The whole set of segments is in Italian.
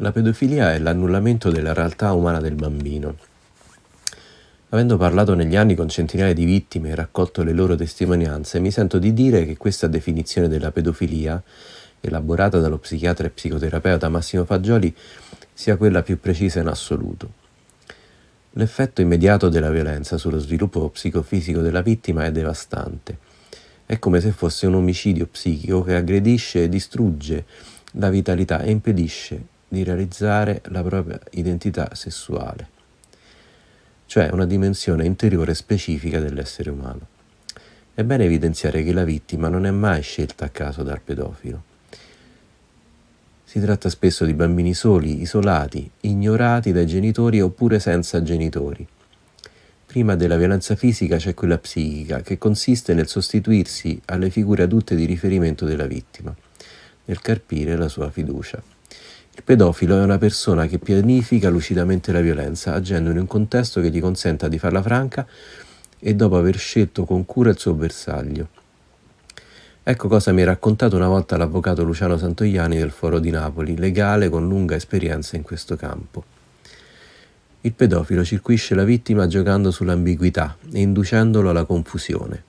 La pedofilia è l'annullamento della realtà umana del bambino. Avendo parlato negli anni con centinaia di vittime e raccolto le loro testimonianze, mi sento di dire che questa definizione della pedofilia, elaborata dallo psichiatra e psicoterapeuta Massimo Fagioli, sia quella più precisa in assoluto. L'effetto immediato della violenza sullo sviluppo psicofisico della vittima è devastante. È come se fosse un omicidio psichico che aggredisce e distrugge la vitalità e impedisce di realizzare la propria identità sessuale, cioè una dimensione interiore specifica dell'essere umano. È bene evidenziare che la vittima non è mai scelta a caso dal pedofilo. Si tratta spesso di bambini soli, isolati, ignorati dai genitori oppure senza genitori. Prima della violenza fisica c'è quella psichica, che consiste nel sostituirsi alle figure adulte di riferimento della vittima, nel carpire la sua fiducia. Il pedofilo è una persona che pianifica lucidamente la violenza, agendo in un contesto che gli consenta di farla franca e dopo aver scelto con cura il suo bersaglio. Ecco cosa mi ha raccontato una volta l'avvocato Luciano Santoiani del Foro di Napoli, legale con lunga esperienza in questo campo. Il pedofilo circuisce la vittima giocando sull'ambiguità e inducendolo alla confusione.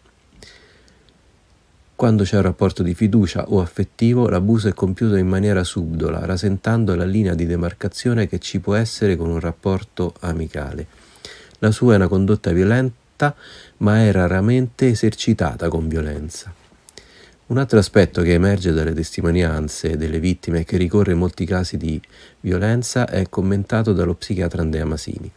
Quando c'è un rapporto di fiducia o affettivo, l'abuso è compiuto in maniera subdola, rasentando la linea di demarcazione che ci può essere con un rapporto amicale. La sua è una condotta violenta, ma è raramente esercitata con violenza. Un altro aspetto che emerge dalle testimonianze delle vittime e che ricorre in molti casi di violenza è commentato dallo psichiatra Andrea Masini.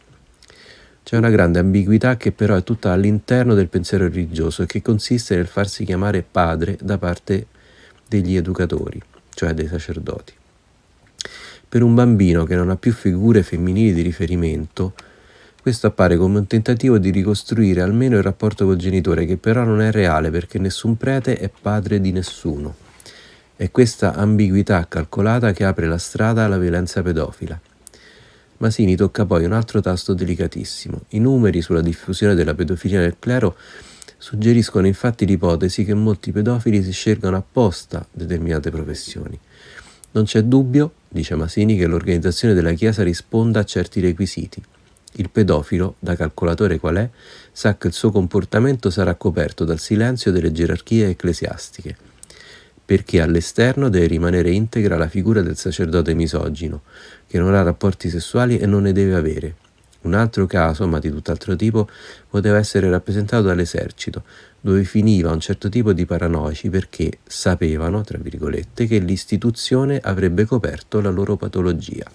C'è una grande ambiguità che però è tutta all'interno del pensiero religioso e che consiste nel farsi chiamare padre da parte degli educatori, cioè dei sacerdoti. Per un bambino che non ha più figure femminili di riferimento, questo appare come un tentativo di ricostruire almeno il rapporto col genitore, che però non è reale perché nessun prete è padre di nessuno. È questa ambiguità calcolata che apre la strada alla violenza pedofila. Masini tocca poi un altro tasto delicatissimo. I numeri sulla diffusione della pedofilia nel clero suggeriscono infatti l'ipotesi che molti pedofili si scelgano apposta determinate professioni. Non c'è dubbio, dice Masini, che l'organizzazione della Chiesa risponda a certi requisiti. Il pedofilo, da calcolatore qual è, sa che il suo comportamento sarà coperto dal silenzio delle gerarchie ecclesiastiche perché all'esterno deve rimanere integra la figura del sacerdote misogino, che non ha rapporti sessuali e non ne deve avere. Un altro caso, ma di tutt'altro tipo, poteva essere rappresentato dall'esercito, dove finiva un certo tipo di paranoici perché sapevano, tra virgolette, che l'istituzione avrebbe coperto la loro patologia.